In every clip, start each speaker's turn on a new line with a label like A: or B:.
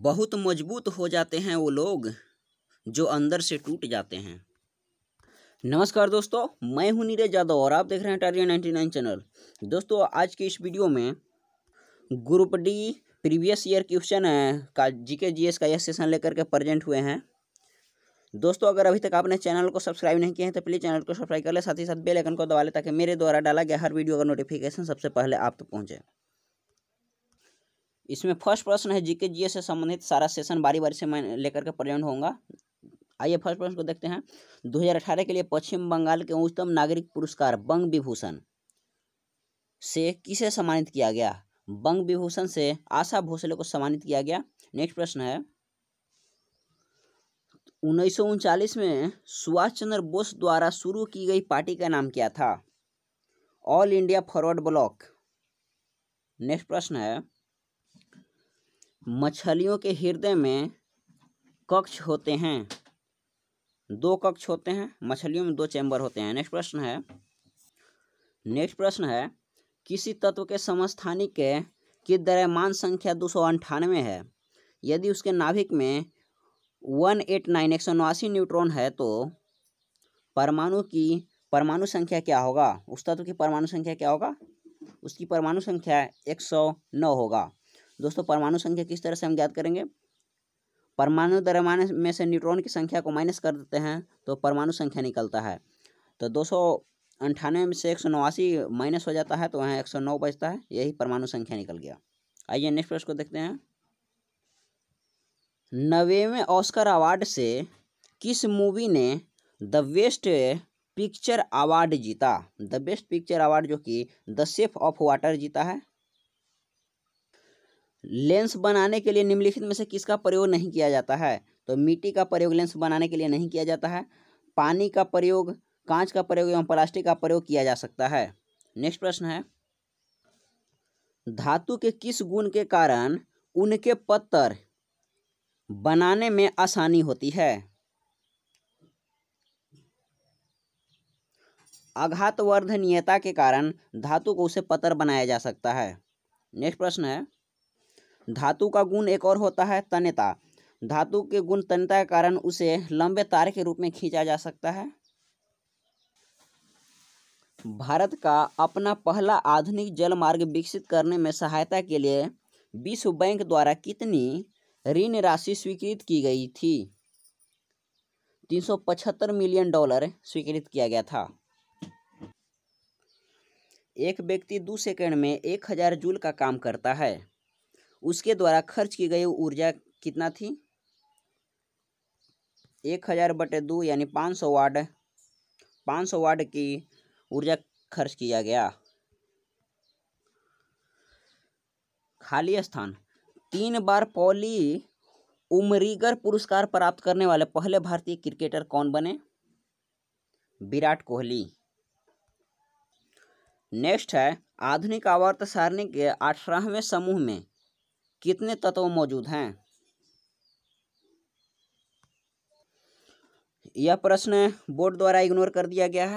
A: बहुत मजबूत हो जाते हैं वो लोग जो अंदर से टूट जाते हैं नमस्कार दोस्तों मैं हूं नीरज यादव और आप देख रहे हैं टारिया नाइन्टी नाइन चैनल दोस्तों आज की इस वीडियो में group D previous year question का जीके जीएस का यह सेशन लेकर के प्रेजेंट हुए हैं दोस्तों अगर अभी तक आपने चैनल को सब्सक्राइब नहीं किया है तो प्लीज़ चैनल को सब्सक्राइब कर ले साथ ही साथ बेलाइकन को दबा ले ताकि मेरे द्वारा डाला गया हर वीडियो का नोटिफिकेशन सबसे पहले आप तक तो पहुँचे इसमें फर्स्ट प्रश्न है जीके जीएस से संबंधित सारा सेशन बारी बारी से मैं लेकर के प्रेजेंट होगा आइए फर्स्ट प्रश्न को देखते हैं 2018 के लिए पश्चिम बंगाल के उच्चतम नागरिक पुरस्कार बंग विभूषण से किसे सम्मानित किया गया बंग विभूषण से आशा भोसले को सम्मानित किया गया नेक्स्ट प्रश्न है उन्नीस में सुभाष चंद्र बोस द्वारा शुरू की गई पार्टी का नाम क्या था All India Forward Bloc next प्रश्न है मछलियों के हृदय में कक्ष होते हैं दो कक्ष होते हैं मछलियों में दो चैम्बर होते हैं नेक्स्ट प्रश्न है नेक्स्ट प्रश्न है किसी तत्व के समस्थानिक के की दरमान संख्या दो सौ अंठानवे है यदि उसके नाभिक में वन एट नाइन एक सौ नवासी न्यूट्रॉन है तो परमाणु की परमाणु संख्या क्या होगा उस तत्व की परमाणु संख्या क्या होगा उसकी परमाणु संख्या एक सौ नौ होगा दोस्तों परमाणु संख्या किस तरह से हम ज्ञात करेंगे परमाणु दरमाने में से न्यूट्रॉन की संख्या को माइनस कर देते हैं तो परमाणु संख्या निकलता है तो दो सौ अंठानवे में से एक सौ नवासी माइनस हो जाता है तो वहाँ एक सौ नौ बचता है यही परमाणु संख्या निकल गया आइए नेक्स्ट प्रश्न को देखते हैं नवेवें ऑस्कर अवार्ड से किस मूवी ने द बेस्ट पिक्चर अवार्ड जीता द बेस्ट पिक्चर अवार्ड जो कि द सेफ ऑफ वाटर जीता है लेंस बनाने के लिए निम्नलिखित में से किसका प्रयोग नहीं किया जाता है तो मिट्टी का प्रयोग लेंस बनाने के लिए नहीं किया जाता है पानी का प्रयोग कांच का प्रयोग एवं प्लास्टिक का प्रयोग किया जा सकता है नेक्स्ट प्रश्न है धातु के किस गुण के कारण उनके पत्थर बनाने में आसानी होती है आघातवर्धनीयता के कारण धातु को उसे पत्थर बनाया जा सकता है नेक्स्ट प्रश्न है धातु का गुण एक और होता है तन्यता धातु के गुण तन्यता के कारण उसे लंबे तार के रूप में खींचा जा सकता है भारत का अपना पहला आधुनिक जल मार्ग विकसित करने में सहायता के लिए विश्व बैंक द्वारा कितनी ऋण राशि स्वीकृत की गई थी 375 मिलियन डॉलर स्वीकृत किया गया था एक व्यक्ति दो सेकंड में एक हजार जूल का काम करता है उसके द्वारा खर्च की गई ऊर्जा कितना थी एक हज़ार बटे दो यानी पाँच सौ वाट पाँच सौ वाट की ऊर्जा खर्च किया गया खाली स्थान तीन बार पॉली उमरीगर पुरस्कार प्राप्त करने वाले पहले भारतीय क्रिकेटर कौन बने विराट कोहली नेक्स्ट है आधुनिक आवर्त सारणी के अठारहवें समूह में कितने तत्व मौजूद हैं यह प्रश्न बोर्ड द्वारा इग्नोर कर दिया गया है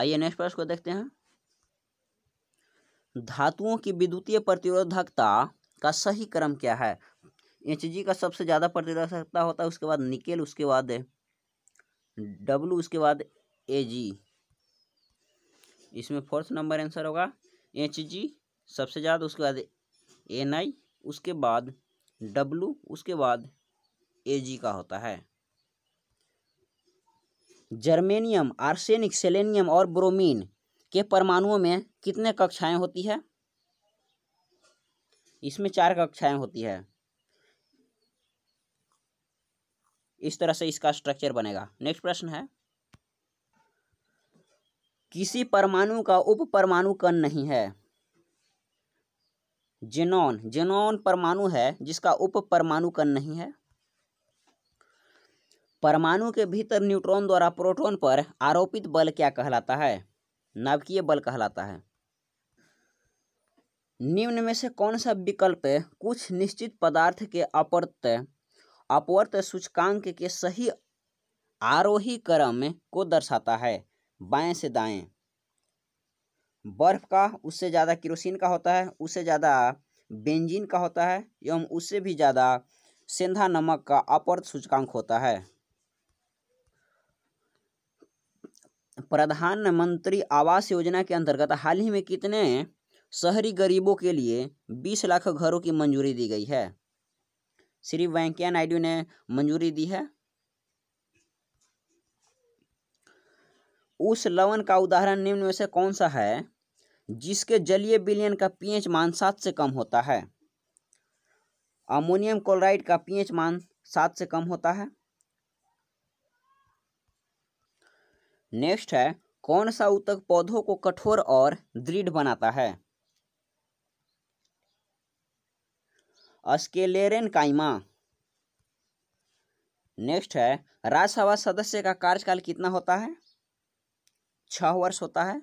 A: आइए नेक्स्ट प्रश्न को देखते हैं धातुओं की विद्युतीय प्रतिरोधकता का सही क्रम क्या है एच जी का सबसे ज़्यादा प्रतिरोधकता होता है उसके बाद निकेल उसके बाद डब्लू उसके बाद ए जी इसमें फोर्थ नंबर आंसर होगा एच जी सबसे ज़्यादा उसके बाद एन आई उसके बाद डब्लू उसके बाद ए जी का होता है जर्मेनियम आर्सेनिक सेलेनियम और ब्रोमीन के परमाणुओं में कितने कक्षाएं होती है इसमें चार कक्षाएं होती है इस तरह से इसका स्ट्रक्चर बनेगा नेक्स्ट प्रश्न है किसी परमाणु का उप परमाणु कण नहीं है जेनॉन जेनॉन परमाणु है जिसका उप परमाणु कण नहीं है परमाणु के भीतर न्यूट्रॉन द्वारा प्रोटॉन पर आरोपित बल क्या कहलाता है नाभिकीय बल कहलाता है निम्न में से कौन सा विकल्प कुछ निश्चित पदार्थ के अपर्त अपवर्त सूचकांक के सही आरोही क्रम को दर्शाता है बाएं से दाएं बर्फ़ का उससे ज़्यादा किरोसिन का होता है उससे ज़्यादा बेंजीन का होता है एवं उससे भी ज़्यादा सेंधा नमक का अपर सूचकांक होता है प्रधानमंत्री आवास योजना के अंतर्गत हाल ही में कितने शहरी गरीबों के लिए बीस लाख घरों की मंजूरी दी गई है श्री वेंकैया नायडू ने मंजूरी दी है उस लवन का उदाहरण निम्न में से कौन सा है जिसके जलीय विलयन का पीएच मान सात से कम होता है अमोनियम क्लोराइड का पीएच मान सात से कम होता है नेक्स्ट है कौन सा उतक पौधों को कठोर और दृढ़ बनाता है अस्केलेरन काइमा नेक्स्ट है राज्यसभा सदस्य का कार्यकाल कितना होता है छह वर्ष होता है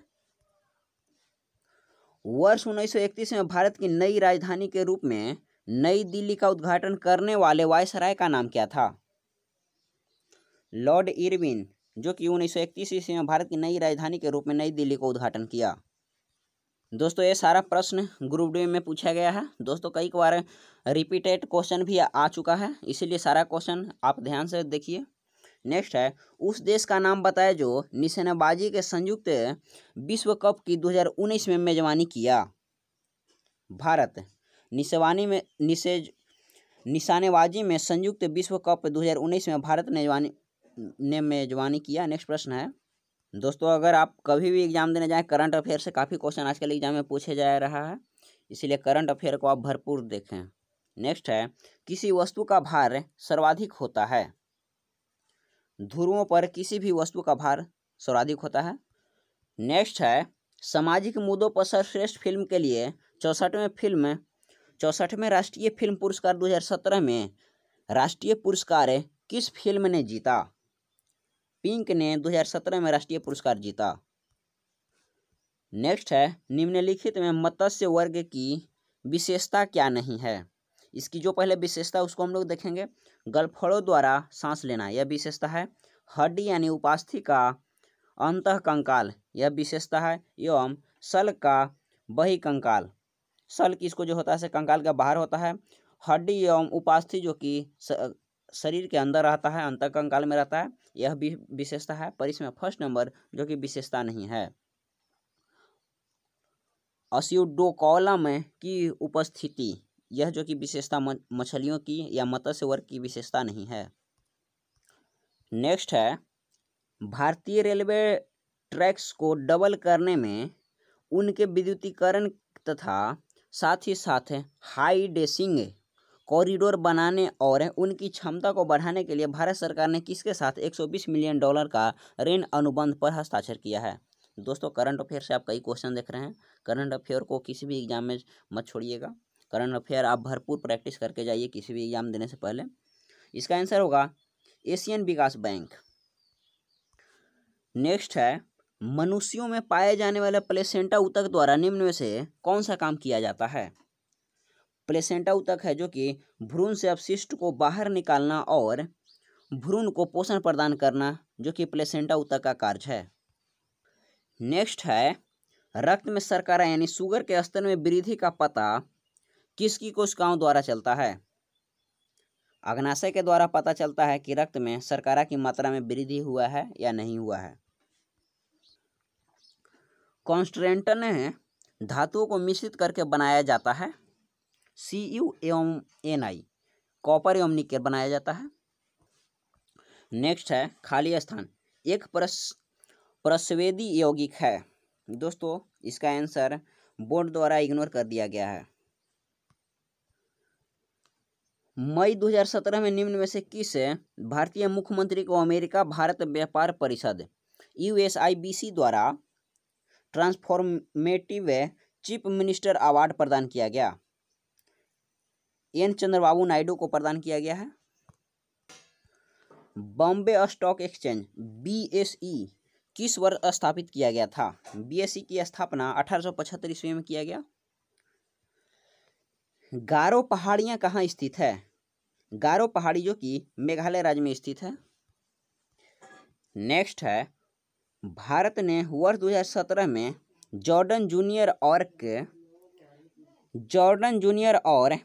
A: वर्ष 1931 में भारत की नई राजधानी के रूप में नई दिल्ली का उद्घाटन करने वाले वायसराय का नाम क्या था लॉर्ड इरविन जो कि 1931 ईस्वी में भारत की नई राजधानी के रूप में नई दिल्ली को उद्घाटन किया दोस्तों ये सारा प्रश्न ग्रुप डी में पूछा गया है दोस्तों कई बार रिपीटेड क्वेश्चन भी आ चुका है इसीलिए सारा क्वेश्चन आप ध्यान से देखिए नेक्स्ट है उस देश का नाम बताए जो निशानेबाजी के संयुक्त विश्व कप की 2019 में मेजबानी किया भारत निशानी में निशे निशानेबाजी में संयुक्त विश्व कप 2019 में भारत ने जवानी ने मेजबानी किया नेक्स्ट प्रश्न है दोस्तों अगर आप कभी भी एग्जाम देने जाएं करंट अफेयर से काफ़ी क्वेश्चन आजकल एग्जाम में पूछे जा रहा है इसीलिए करंट अफेयर को आप भरपूर देखें नेक्स्ट है किसी वस्तु का भार सर्वाधिक होता है ध्रुवों पर किसी भी वस्तु का भार सर्वाधिक होता है नेक्स्ट है सामाजिक मुद्दों पर सर्वश्रेष्ठ फिल्म के लिए चौंसठवें फिल्म चौंसठवें राष्ट्रीय फिल्म पुरस्कार 2017 में राष्ट्रीय पुरस्कार किस फिल्म ने जीता पिंक ने 2017 में राष्ट्रीय पुरस्कार जीता नेक्स्ट है निम्नलिखित में मत्स्य वर्ग की विशेषता क्या नहीं है इसकी जो पहले विशेषता उसको हम लोग देखेंगे गलफड़ों द्वारा सांस लेना यह विशेषता है हड्डी यानी उपास्थि का अंत कंकाल यह विशेषता है एवं सल का बही कंकाल सल किसको जो होता है कंकाल का बाहर होता है हड्डी एवं उपास्थि जो कि शरीर के अंदर रहता है अंत कंकाल में रहता है यह भी विशेषता है पर इसमें फर्स्ट नंबर जो कि विशेषता नहीं है अस्यूडोकॉलम की उपस्थिति यह जो कि विशेषता मछलियों की या मत्स्य वर्ग की विशेषता नहीं है नेक्स्ट है भारतीय रेलवे ट्रैक्स को डबल करने में उनके विद्युतीकरण तथा साथ ही साथ हाई डेसिंग कॉरिडोर बनाने और उनकी क्षमता को बढ़ाने के लिए भारत सरकार ने किसके साथ 120 मिलियन डॉलर का ऋण अनुबंध पर हस्ताक्षर किया है दोस्तों करंट अफेयर से आप कई क्वेश्चन देख रहे हैं करंट अफेयर को किसी भी एग्जाम में मत छोड़िएगा करंट अफेयर आप भरपूर प्रैक्टिस करके जाइए किसी भी एग्जाम देने से पहले इसका आंसर होगा एशियन विकास बैंक नेक्स्ट है मनुष्यों में पाए जाने वाले प्लेसेंटा उतक द्वारा निम्न में से कौन सा काम किया जाता है प्लेसेंटा उतक है जो कि भ्रूण से अपशिष्ट को बाहर निकालना और भ्रूण को पोषण प्रदान करना जो कि प्लेसेंटा उतक का कार्य है नेक्स्ट है रक्त में शर्करा यानी शुगर के स्तर में वृद्धि का पता किसकी कोशिकाओं द्वारा चलता है अग्नाशय के द्वारा पता चलता है कि रक्त में सरकारा की मात्रा में वृद्धि हुआ है या नहीं हुआ है कॉन्स्ट्रेंटन धातुओं को मिश्रित करके बनाया जाता है सी यू एवं एन आई कॉपर एवं निकल बनाया जाता है नेक्स्ट है खाली स्थान एक प्रस प्रस्वेदी यौगिक है दोस्तों इसका आंसर बोर्ड द्वारा इग्नोर कर दिया गया है मई 2017 में निम्न में से किस भारतीय मुख्यमंत्री को अमेरिका भारत व्यापार परिषद यू द्वारा ट्रांसफॉर्मेटिव चीफ मिनिस्टर अवार्ड प्रदान किया गया एन चंद्रबाबू नायडू को प्रदान किया गया है बॉम्बे स्टॉक एक्सचेंज बीएसई किस वर्ष स्थापित किया गया था बीएसई की स्थापना अठारह ईस्वी में किया गया गारो पहाड़ियाँ कहाँ स्थित है गारो पहाड़ी जो कि मेघालय राज्य में स्थित है नेक्स्ट है भारत ने वर्ष 2017 में जॉर्डन जूनियर और के जॉर्डन जूनियर और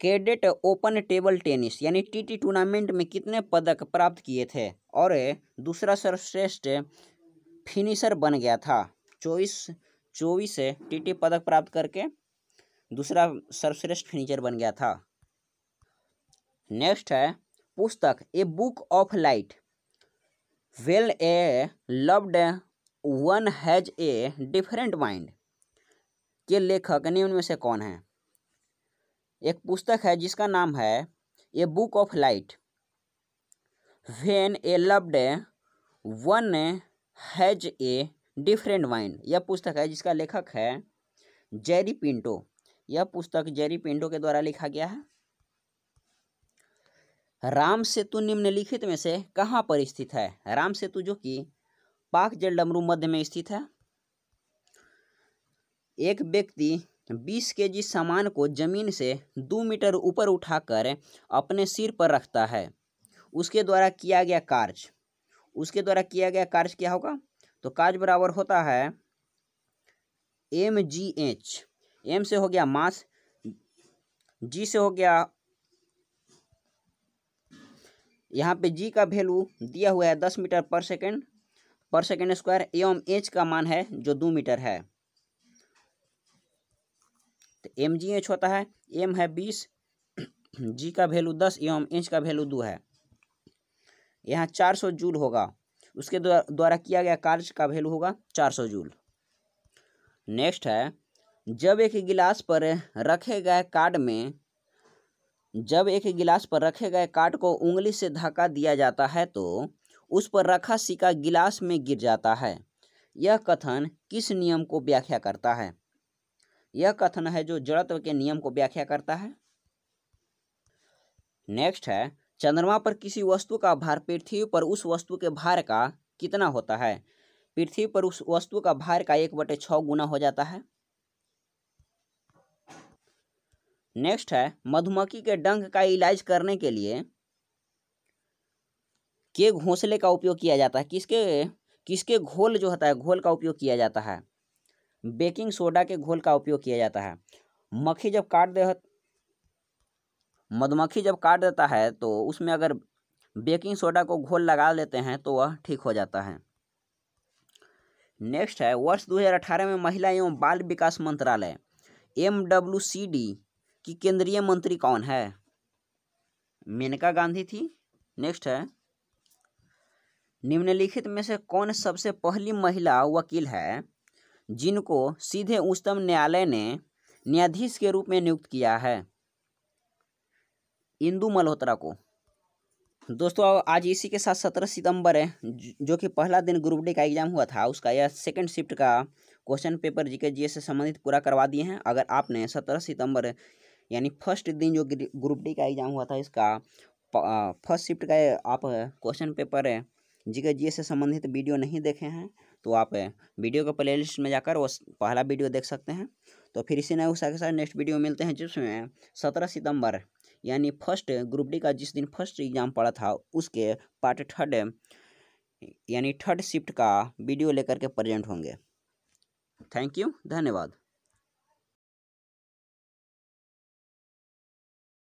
A: कैडेट ओपन टेबल टेनिस यानी टीटी टूर्नामेंट में कितने पदक प्राप्त किए थे और दूसरा सर्वश्रेष्ठ फिनिशर बन गया था चौबीस चौबीस टीटी पदक प्राप्त करके दूसरा सर्वश्रेष्ठ फिनिशर बन गया था नेक्स्ट है पुस्तक a book of light well a loved one has a different mind के लेखक यानी उनमें से कौन है एक पुस्तक है जिसका नाम है a book of light when a loved one has a different mind यह पुस्तक है जिसका लेखक है जेरी पिंटो यह पुस्तक जेरी पिंटो के द्वारा लिखा गया है राम सेतु निम्नलिखित में से कहाँ पर स्थित है राम सेतु जो कि पाक जल डमरू मध्य में स्थित है एक व्यक्ति 20 जी सामान को जमीन से दो मीटर ऊपर उठाकर अपने सिर पर रखता है उसके द्वारा किया गया कार्य उसके द्वारा किया गया कार्य क्या होगा तो कार्य बराबर होता है एम जी एच एम से हो गया मास जी से हो गया यहाँ पे जी का वैल्यू दिया हुआ है दस मीटर पर सेकेंड पर सेकेंड स्क्वायर एवं एच का मान है जो दो मीटर है तो एम जी एच होता है एम है बीस जी का वैल्यू दस एवं एच का वैल्यू दो है यहाँ चार सौ जूल होगा उसके द्वारा किया गया कार्य का वैल्यू होगा चार सौ जूल नेक्स्ट है जब एक गिलास पर रखे गए कार्ड में जब एक गिलास पर रखे गए कार्ड को उंगली से धक्का दिया जाता है तो उस पर रखा सिक्का गिलास में गिर जाता है यह कथन किस नियम को व्याख्या करता है यह कथन है जो जड़त्व के नियम को व्याख्या करता है नेक्स्ट है चंद्रमा पर किसी वस्तु का भार पृथ्वी पर उस वस्तु के भार का कितना होता है पृथ्वी पर उस वस्तु का भार का एक बटे छः गुना हो जाता है नेक्स्ट है मधुमक्खी के डंक का इलाज करने के लिए के घोंसले का उपयोग किया जाता है किसके किसके घोल जो होता है घोल का उपयोग किया जाता है बेकिंग सोडा के घोल का उपयोग किया जाता है मक्खी जब काट दे मधुमक्खी जब काट देता है तो उसमें अगर बेकिंग सोडा को घोल लगा लेते हैं तो वह ठीक हो जाता है नेक्स्ट है वर्ष 2018 में महिला एवं बाल विकास मंत्रालय एम डब्ल्यू सी डी कि केंद्रीय मंत्री कौन है मेनका गांधी थी नेक्स्ट है निम्नलिखित में से कौन सबसे पहली महिला वकील है जिनको सीधे उच्चतम न्यायालय ने न्यायाधीश के रूप में नियुक्त किया है इंदु मल्होत्रा को दोस्तों आज इसी के साथ सत्रह सितंबर है जो कि पहला दिन ग्रुप डी का एग्जाम हुआ था उसका यह सेकंड शिफ्ट का क्वेश्चन पेपर जीके जीएस से संबंधित पूरा करवा दिए हैं अगर आपने सत्रह सितंबर यानी फर्स्ट दिन जो ग्रुप डी का एग्ज़ाम हुआ था इसका फर्स्ट शिफ्ट का आप क्वेश्चन पेपर जी के जी से संबंधित वीडियो नहीं देखे हैं तो आप वीडियो के प्ले में जाकर वो पहला वीडियो देख सकते हैं तो फिर इसी नए उत्साह के साथ नेक्स्ट वीडियो मिलते हैं जिसमें सत्रह सितंबर यानी फर्स्ट ग्रुप डी का जिस दिन फर्स्ट एग्ज़ाम पड़ा था उसके पार्ट थर्ड यानी थर्ड शिफ्ट का वीडियो लेकर के प्रेजेंट होंगे थैंक यू धन्यवाद